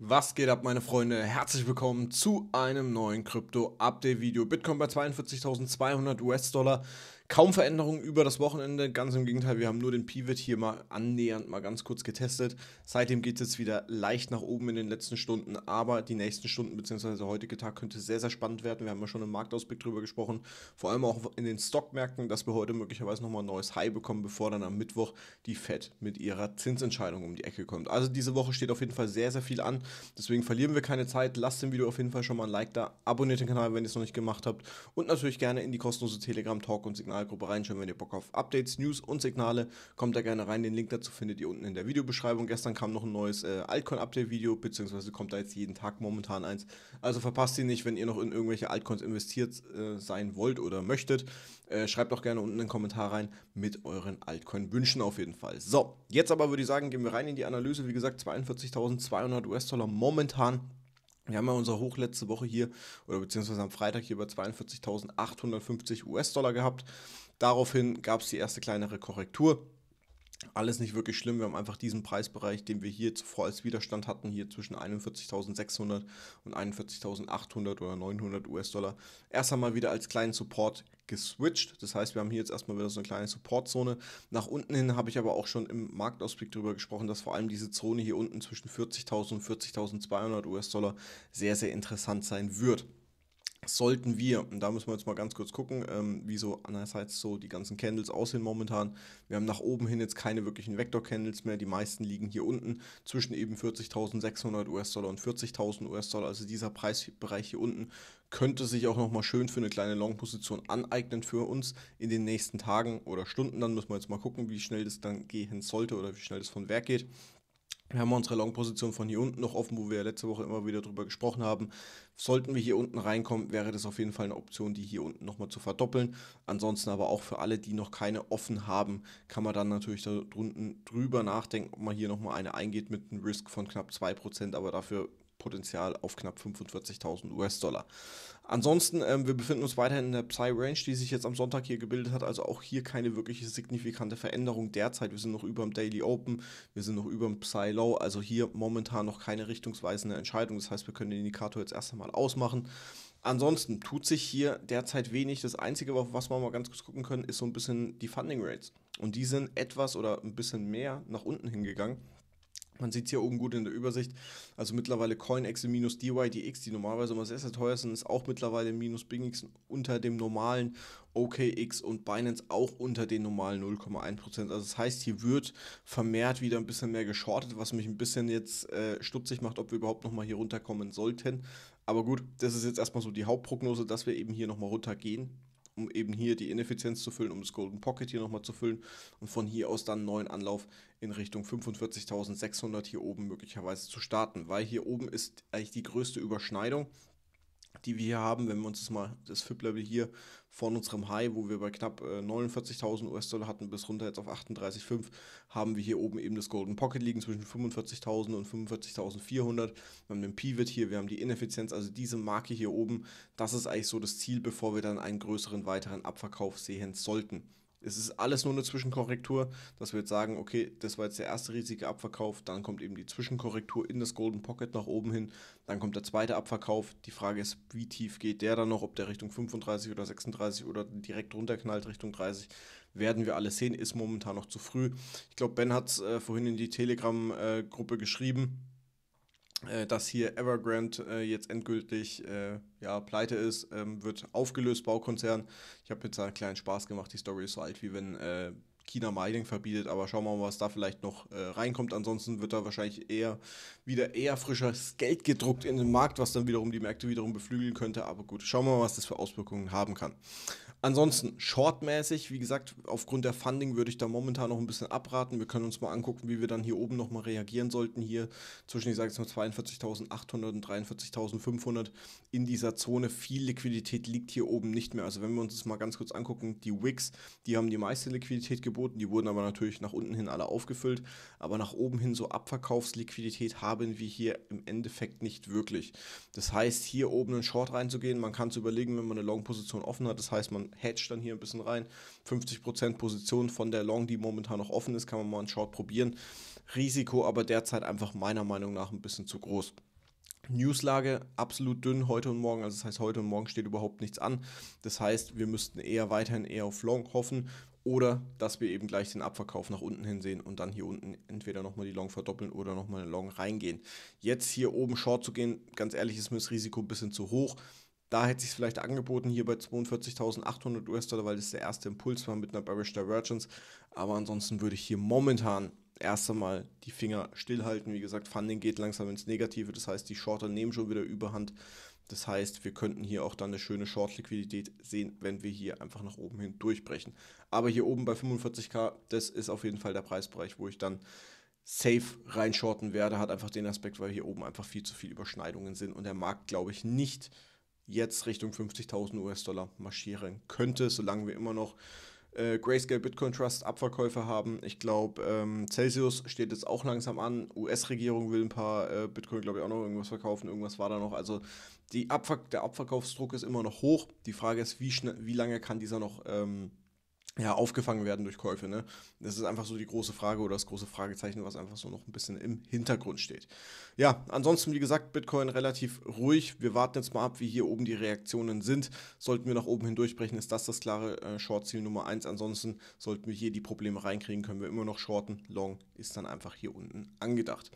Was geht ab, meine Freunde? Herzlich willkommen zu einem neuen Krypto-Update-Video. Bitcoin bei 42.200 US-Dollar Kaum Veränderungen über das Wochenende, ganz im Gegenteil, wir haben nur den Pivot hier mal annähernd mal ganz kurz getestet. Seitdem geht es jetzt wieder leicht nach oben in den letzten Stunden, aber die nächsten Stunden bzw. der heutige Tag könnte sehr, sehr spannend werden. Wir haben ja schon im Marktausblick drüber gesprochen, vor allem auch in den Stockmärkten, dass wir heute möglicherweise nochmal ein neues High bekommen, bevor dann am Mittwoch die Fed mit ihrer Zinsentscheidung um die Ecke kommt. Also diese Woche steht auf jeden Fall sehr, sehr viel an. Deswegen verlieren wir keine Zeit. Lasst dem Video auf jeden Fall schon mal ein Like da, abonniert den Kanal, wenn ihr es noch nicht gemacht habt und natürlich gerne in die kostenlose Telegram-Talk und Signal Kanalgruppe reinschauen, wenn ihr Bock auf Updates, News und Signale. Kommt da gerne rein, den Link dazu findet ihr unten in der Videobeschreibung. Gestern kam noch ein neues äh, Altcoin-Update-Video, beziehungsweise kommt da jetzt jeden Tag momentan eins. Also verpasst ihn nicht, wenn ihr noch in irgendwelche Altcoins investiert äh, sein wollt oder möchtet. Äh, schreibt auch gerne unten einen Kommentar rein mit euren Altcoin-Wünschen auf jeden Fall. So, jetzt aber würde ich sagen, gehen wir rein in die Analyse. Wie gesagt, 42.200 US-Dollar momentan wir haben ja unser Hoch letzte Woche hier, oder beziehungsweise am Freitag hier bei 42.850 US-Dollar gehabt. Daraufhin gab es die erste kleinere Korrektur alles nicht wirklich schlimm. Wir haben einfach diesen Preisbereich, den wir hier zuvor als Widerstand hatten, hier zwischen 41.600 und 41.800 oder 900 US-Dollar, erst einmal wieder als kleinen Support geswitcht. Das heißt, wir haben hier jetzt erstmal wieder so eine kleine Supportzone. Nach unten hin habe ich aber auch schon im Marktausblick darüber gesprochen, dass vor allem diese Zone hier unten zwischen 40.000 und 40.200 US-Dollar sehr, sehr interessant sein wird sollten wir, und da müssen wir jetzt mal ganz kurz gucken, ähm, wie so einerseits so die ganzen Candles aussehen momentan. Wir haben nach oben hin jetzt keine wirklichen vector candles mehr. Die meisten liegen hier unten zwischen eben 40.600 US-Dollar und 40.000 US-Dollar. Also dieser Preisbereich hier unten könnte sich auch nochmal schön für eine kleine Long-Position aneignen für uns in den nächsten Tagen oder Stunden. Dann müssen wir jetzt mal gucken, wie schnell das dann gehen sollte oder wie schnell das von Werk geht. Wir haben unsere Long-Position von hier unten noch offen, wo wir letzte Woche immer wieder drüber gesprochen haben. Sollten wir hier unten reinkommen, wäre das auf jeden Fall eine Option, die hier unten nochmal zu verdoppeln. Ansonsten aber auch für alle, die noch keine offen haben, kann man dann natürlich da drüber nachdenken, ob man hier nochmal eine eingeht mit einem Risk von knapp 2%, aber dafür Potenzial auf knapp 45.000 US-Dollar. Ansonsten, ähm, wir befinden uns weiterhin in der Psy-Range, die sich jetzt am Sonntag hier gebildet hat. Also auch hier keine wirkliche signifikante Veränderung derzeit. Wir sind noch über dem Daily Open, wir sind noch über dem Psy-Low. Also hier momentan noch keine richtungsweisende Entscheidung. Das heißt, wir können den Indikator jetzt erst einmal ausmachen. Ansonsten tut sich hier derzeit wenig. Das Einzige, auf was wir mal ganz kurz gucken können, ist so ein bisschen die Funding Rates. Und die sind etwas oder ein bisschen mehr nach unten hingegangen. Man sieht es hier oben gut in der Übersicht. Also mittlerweile CoinExe minus DYDX, die normalerweise immer sehr, sehr teuer sind, ist auch mittlerweile minus BingX unter dem normalen OKX und Binance auch unter den normalen 0,1%. Also das heißt, hier wird vermehrt wieder ein bisschen mehr geschortet, was mich ein bisschen jetzt äh, stutzig macht, ob wir überhaupt nochmal hier runterkommen sollten. Aber gut, das ist jetzt erstmal so die Hauptprognose, dass wir eben hier nochmal runtergehen um eben hier die Ineffizienz zu füllen, um das Golden Pocket hier nochmal zu füllen und von hier aus dann einen neuen Anlauf in Richtung 45.600 hier oben möglicherweise zu starten, weil hier oben ist eigentlich die größte Überschneidung die wir hier haben, wenn wir uns das mal das FIP-Level hier von unserem High, wo wir bei knapp äh, 49.000 US-Dollar hatten, bis runter jetzt auf 38,5, haben wir hier oben eben das Golden Pocket liegen zwischen 45.000 und 45.400. Wir haben den Pivot hier, wir haben die Ineffizienz, also diese Marke hier oben, das ist eigentlich so das Ziel, bevor wir dann einen größeren weiteren Abverkauf sehen sollten es ist alles nur eine Zwischenkorrektur, dass wir jetzt sagen, okay, das war jetzt der erste riesige Abverkauf, dann kommt eben die Zwischenkorrektur in das Golden Pocket nach oben hin, dann kommt der zweite Abverkauf. Die Frage ist, wie tief geht der dann noch, ob der Richtung 35 oder 36 oder direkt runterknallt Richtung 30, werden wir alles sehen, ist momentan noch zu früh. Ich glaube, Ben hat es äh, vorhin in die Telegram-Gruppe äh, geschrieben äh, dass hier Evergrande äh, jetzt endgültig äh, ja, pleite ist, ähm, wird aufgelöst, Baukonzern. Ich habe jetzt einen kleinen Spaß gemacht, die Story ist so alt, wie wenn äh, China Mining verbietet, aber schauen wir mal, was da vielleicht noch äh, reinkommt. Ansonsten wird da wahrscheinlich eher wieder eher frisches Geld gedruckt in den Markt, was dann wiederum die Märkte wiederum beflügeln könnte. Aber gut, schauen wir mal, was das für Auswirkungen haben kann. Ansonsten, shortmäßig, wie gesagt, aufgrund der Funding würde ich da momentan noch ein bisschen abraten. Wir können uns mal angucken, wie wir dann hier oben nochmal reagieren sollten. Hier zwischen, ich sage jetzt mal, 42.800 und 43.500 in dieser Zone. Viel Liquidität liegt hier oben nicht mehr. Also wenn wir uns das mal ganz kurz angucken, die Wix, die haben die meiste Liquidität geboten angeboten, die wurden aber natürlich nach unten hin alle aufgefüllt, aber nach oben hin so Abverkaufsliquidität haben wir hier im Endeffekt nicht wirklich. Das heißt, hier oben einen Short reinzugehen, man kann es überlegen, wenn man eine Long-Position offen hat, das heißt, man hedgt dann hier ein bisschen rein, 50% Position von der Long, die momentan noch offen ist, kann man mal einen Short probieren. Risiko aber derzeit einfach meiner Meinung nach ein bisschen zu groß. Newslage absolut dünn heute und morgen. Also das heißt, heute und morgen steht überhaupt nichts an. Das heißt, wir müssten eher weiterhin eher auf Long hoffen oder dass wir eben gleich den Abverkauf nach unten hinsehen und dann hier unten entweder nochmal die Long verdoppeln oder nochmal eine Long reingehen. Jetzt hier oben Short zu gehen, ganz ehrlich, ist mir das Risiko ein bisschen zu hoch. Da hätte ich es vielleicht angeboten, hier bei 42.800 US-Dollar, weil das der erste Impuls war mit einer Bearish Divergence. Aber ansonsten würde ich hier momentan erst einmal die Finger stillhalten. Wie gesagt, Funding geht langsam ins Negative. Das heißt, die Shorter nehmen schon wieder Überhand. Das heißt, wir könnten hier auch dann eine schöne Short-Liquidität sehen, wenn wir hier einfach nach oben hin durchbrechen. Aber hier oben bei 45k, das ist auf jeden Fall der Preisbereich, wo ich dann safe reinshorten werde. Hat einfach den Aspekt, weil hier oben einfach viel zu viele Überschneidungen sind und der Markt, glaube ich, nicht jetzt Richtung 50.000 US-Dollar marschieren könnte, solange wir immer noch äh, Grayscale Bitcoin Trust Abverkäufe haben. Ich glaube, ähm, Celsius steht jetzt auch langsam an. US-Regierung will ein paar äh, Bitcoin, glaube ich, auch noch irgendwas verkaufen. Irgendwas war da noch. Also die Abver der Abverkaufsdruck ist immer noch hoch. Die Frage ist, wie, wie lange kann dieser noch ähm, ja, aufgefangen werden durch Käufe. Ne? Das ist einfach so die große Frage oder das große Fragezeichen, was einfach so noch ein bisschen im Hintergrund steht. Ja, ansonsten, wie gesagt, Bitcoin relativ ruhig. Wir warten jetzt mal ab, wie hier oben die Reaktionen sind. Sollten wir nach oben hindurchbrechen, ist das das klare äh, Short-Ziel Nummer 1. Ansonsten sollten wir hier die Probleme reinkriegen, können wir immer noch shorten. Long ist dann einfach hier unten angedacht.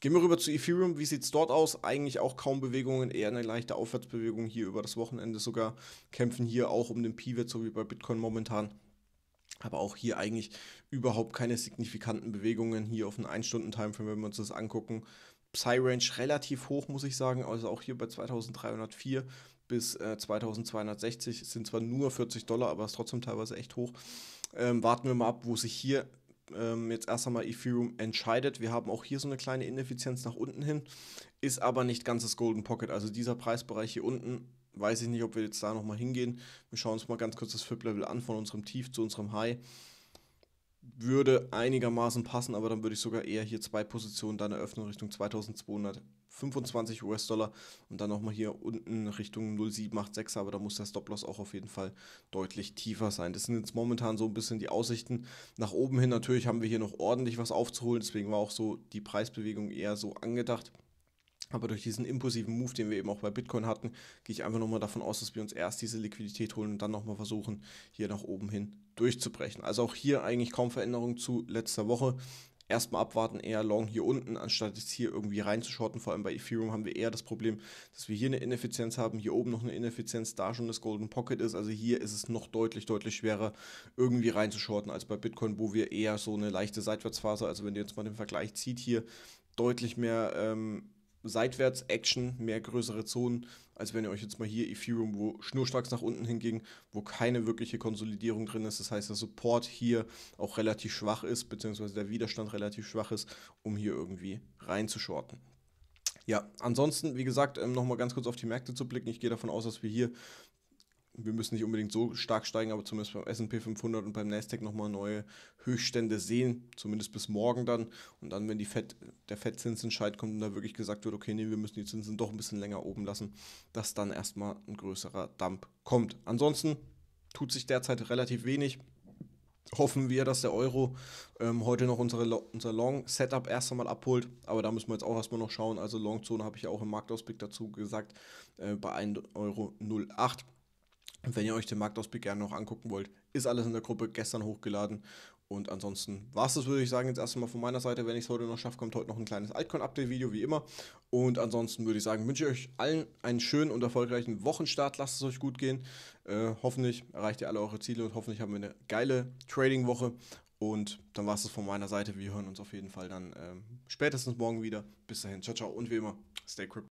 Gehen wir rüber zu Ethereum. Wie sieht es dort aus? Eigentlich auch kaum Bewegungen, eher eine leichte Aufwärtsbewegung hier über das Wochenende sogar. Kämpfen hier auch um den P-Wert, so wie bei Bitcoin momentan aber auch hier eigentlich überhaupt keine signifikanten Bewegungen. Hier auf einen 1-Stunden-Timeframe, wenn wir uns das angucken, Psy-Range relativ hoch, muss ich sagen. Also auch hier bei 2304 bis äh, 2260 es sind zwar nur 40 Dollar, aber es ist trotzdem teilweise echt hoch. Ähm, warten wir mal ab, wo sich hier ähm, jetzt erst einmal Ethereum entscheidet. Wir haben auch hier so eine kleine Ineffizienz nach unten hin, ist aber nicht ganz das Golden Pocket. Also dieser Preisbereich hier unten weiß ich nicht, ob wir jetzt da nochmal hingehen. Wir schauen uns mal ganz kurz das FIP-Level an, von unserem Tief zu unserem High. Würde einigermaßen passen, aber dann würde ich sogar eher hier zwei Positionen dann eröffnen Richtung 2225 US-Dollar und dann nochmal hier unten Richtung 0786, aber da muss der Stop-Loss auch auf jeden Fall deutlich tiefer sein. Das sind jetzt momentan so ein bisschen die Aussichten. Nach oben hin natürlich haben wir hier noch ordentlich was aufzuholen, deswegen war auch so die Preisbewegung eher so angedacht. Aber durch diesen impulsiven Move, den wir eben auch bei Bitcoin hatten, gehe ich einfach nochmal davon aus, dass wir uns erst diese Liquidität holen und dann nochmal versuchen, hier nach oben hin durchzubrechen. Also auch hier eigentlich kaum Veränderung zu letzter Woche. Erstmal abwarten, eher long hier unten, anstatt jetzt hier irgendwie reinzuschotten. Vor allem bei Ethereum haben wir eher das Problem, dass wir hier eine Ineffizienz haben, hier oben noch eine Ineffizienz, da schon das Golden Pocket ist. Also hier ist es noch deutlich, deutlich schwerer, irgendwie reinzuschorten als bei Bitcoin, wo wir eher so eine leichte Seitwärtsphase, also wenn ihr jetzt mal den Vergleich zieht hier, deutlich mehr. Ähm, seitwärts Action, mehr größere Zonen, als wenn ihr euch jetzt mal hier Ethereum, wo schnurstracks nach unten hinging, wo keine wirkliche Konsolidierung drin ist. Das heißt, der Support hier auch relativ schwach ist, beziehungsweise der Widerstand relativ schwach ist, um hier irgendwie reinzuschorten. Ja, ansonsten, wie gesagt, ähm, nochmal ganz kurz auf die Märkte zu blicken. Ich gehe davon aus, dass wir hier wir müssen nicht unbedingt so stark steigen, aber zumindest beim S&P 500 und beim Nasdaq nochmal neue Höchststände sehen, zumindest bis morgen dann. Und dann, wenn die Fed, der Fed-Zinsentscheid kommt und da wirklich gesagt wird, okay, nee, wir müssen die Zinsen doch ein bisschen länger oben lassen, dass dann erstmal ein größerer Dump kommt. Ansonsten tut sich derzeit relativ wenig. Hoffen wir, dass der Euro ähm, heute noch unsere, unser Long-Setup erst einmal abholt. Aber da müssen wir jetzt auch erstmal noch schauen. Also Long-Zone habe ich ja auch im Marktausblick dazu gesagt, äh, bei 1,08 Euro. 08. Wenn ihr euch den Marktausblick gerne noch angucken wollt, ist alles in der Gruppe gestern hochgeladen. Und ansonsten war es das, würde ich sagen, jetzt erstmal von meiner Seite. Wenn ich es heute noch schaffe, kommt heute noch ein kleines Altcoin-Update-Video, wie immer. Und ansonsten würde ich sagen, wünsche ich euch allen einen schönen und erfolgreichen Wochenstart. Lasst es euch gut gehen. Äh, hoffentlich erreicht ihr alle eure Ziele und hoffentlich haben wir eine geile Trading-Woche. Und dann war es das von meiner Seite. Wir hören uns auf jeden Fall dann ähm, spätestens morgen wieder. Bis dahin, ciao, ciao und wie immer, stay crypto.